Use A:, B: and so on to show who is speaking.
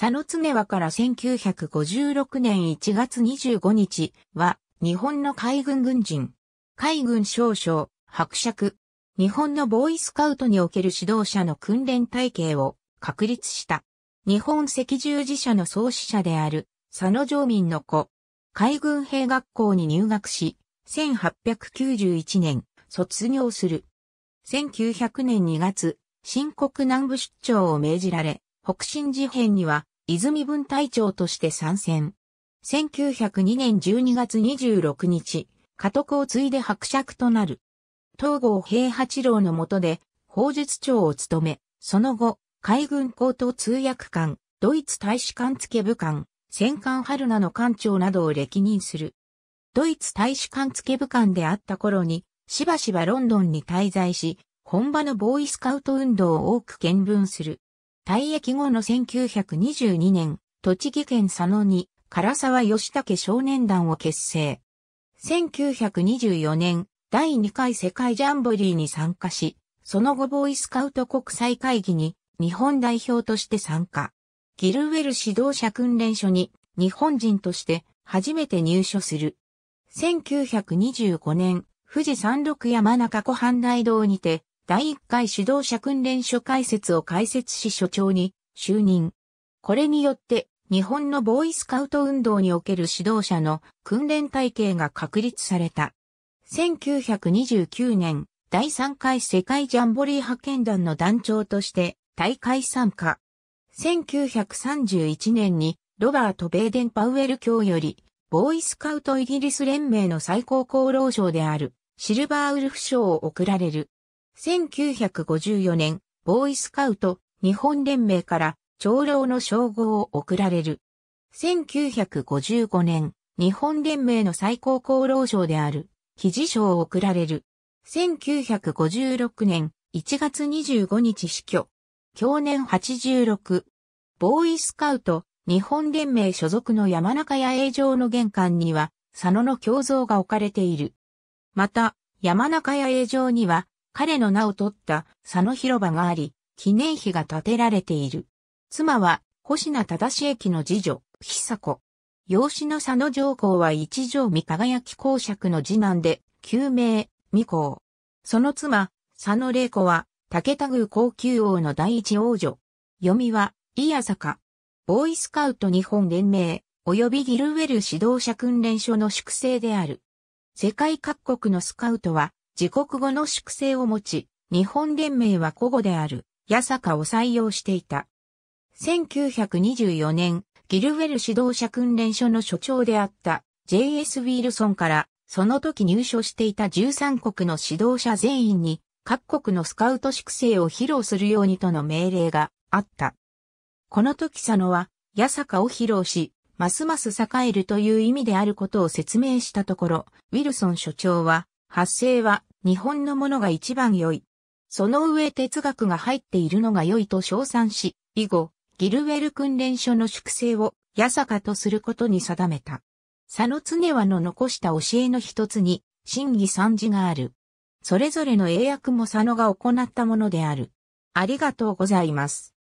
A: 佐野常和から1956年1月25日は、日本の海軍軍人、海軍少将、伯爵、日本のボーイスカウトにおける指導者の訓練体系を確立した。日本赤十字社の創始者である佐野常民の子、海軍兵学校に入学し、1891年卒業する。1900年2月、新国南部出張を命じられ、北進事変には泉分隊長として参戦。1902年12月26日、家督を継いで伯爵となる。東郷平八郎の下で、法術長を務め、その後、海軍高等通訳官、ドイツ大使館付部官、戦艦春菜の艦長などを歴任する。ドイツ大使館付部官であった頃に、しばしばロンドンに滞在し、本場のボーイスカウト運動を多く見聞する。退役後の1922年、栃木県佐野に唐沢義武少年団を結成。1924年、第2回世界ジャンボリーに参加し、その後ボーイスカウト国際会議に日本代表として参加。ギルウェル指導者訓練所に日本人として初めて入所する。1925年、富士山麓山中湖半大道にて第1回指導者訓練所開設を開設し所長に就任。これによって日本のボーイスカウト運動における指導者の訓練体系が確立された。1929年、第3回世界ジャンボリー派遣団の団長として大会参加。1931年にロバート・ベーデン・パウエル卿より、ボーイスカウトイギリス連盟の最高功労賞であるシルバーウルフ賞を贈られる。1954年、ボーイスカウト日本連盟から長老の称号を贈られる。1955年、日本連盟の最高功労賞である、記事賞を贈られる。1956年1月25日死去。去年86。ボーイスカウト日本連盟所属の山中屋営場の玄関には、佐野の胸像が置かれている。また、山中屋営場には、彼の名を取った佐野広場があり、記念碑が建てられている。妻は、星名正駅の次女、久子。養子の佐野上皇は一条三輝公爵の次男で、旧名、未公。その妻、佐野玲子は、武田宮高級王の第一王女。読みは、伊ア坂。ボーイスカウト日本連盟、及びギルウェル指導者訓練所の粛清である。世界各国のスカウトは、自国語の粛清を持ち、日本連盟は古語である、八坂を採用していた。1924年、ギルウェル指導者訓練所の所長であった J.S. ウィルソンから、その時入所していた13国の指導者全員に、各国のスカウト粛清を披露するようにとの命令があった。この時佐野は、八坂を披露し、ますます栄えるという意味であることを説明したところ、ウィルソン所長は、発生は日本のものが一番良い。その上哲学が入っているのが良いと称賛し、以後、ギルウェル訓練所の粛清を、八坂とすることに定めた。佐野常和の残した教えの一つに、真偽三字がある。それぞれの英訳も佐野が行ったものである。ありがとうございます。